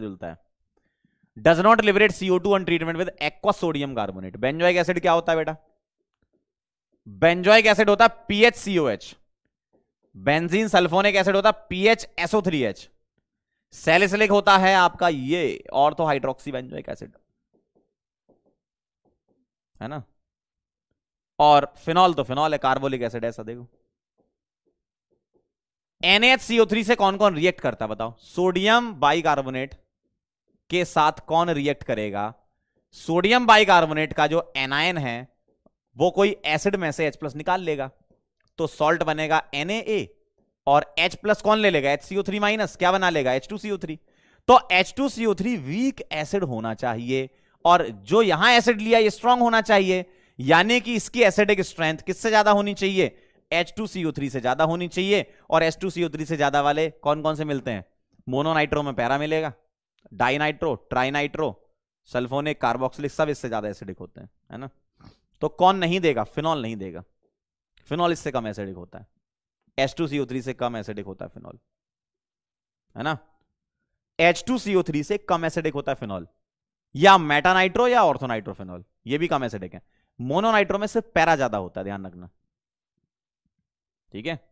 जुलता है does not liberate C O two on treatment with aqueous sodium carbonate benzoic acid क्या होता है बेटा बेंजोइक एसिड होता है P H C O H benzene sulphonic acid होता है P H S O three H salicylic होता है आपका ये और तो हाइड्रोक्सी बेंजोइक एसिड है ना और फिनॉल तो फिनॉल है कार्बोलिक एसिड ऐसा देखो NaHCO3 से कौन कौन रिएक्ट करता है बताओ सोडियम बाई कार्बोनेट के साथ कौन रिएक्ट करेगा सोडियम बाइकार्बोनेट का जो एनायन है वो कोई एसिड में से H प्लस निकाल लेगा तो सॉल्ट बनेगा Na और H प्लस कौन ले लेगा एच माइनस क्या बना लेगा एच तो एच वीक एसिड होना चाहिए और जो यहां एसिड लिया ये स्ट्रांग होना चाहिए यानी कि इसकी एसिडिक स्ट्रेंथ किससे ज्यादा होनी चाहिए H2CO3 से ज्यादा होनी चाहिए और H2CO3 से ज्यादा वाले कौन कौन से मिलते हैं मोनोनाइट्रो में पैरा मिलेगा डाइनाइट्रो ट्राइनाइट्रो सल्फोनिक कार्बोक्सिलिक सब इससे ज्यादा एसिडिक होते हैं है ना तो कौन नहीं देगा फिनॉल नहीं देगा फिनॉल इससे कम एसिडिक होता है एच टू सीओ थ्री से कम एसिडिक होता है फिनॉल है ना एच टू सीओ थ्री से कम एसिडिक होता है फिनॉल या मेटानाइट्रो या ऑर्थोनाइट्रोफिनॉल ये भी कम एसिडिक है मोनोनाइट्रो में सिर्फ पैरा ज्यादा होता है ध्यान रखना ठीक है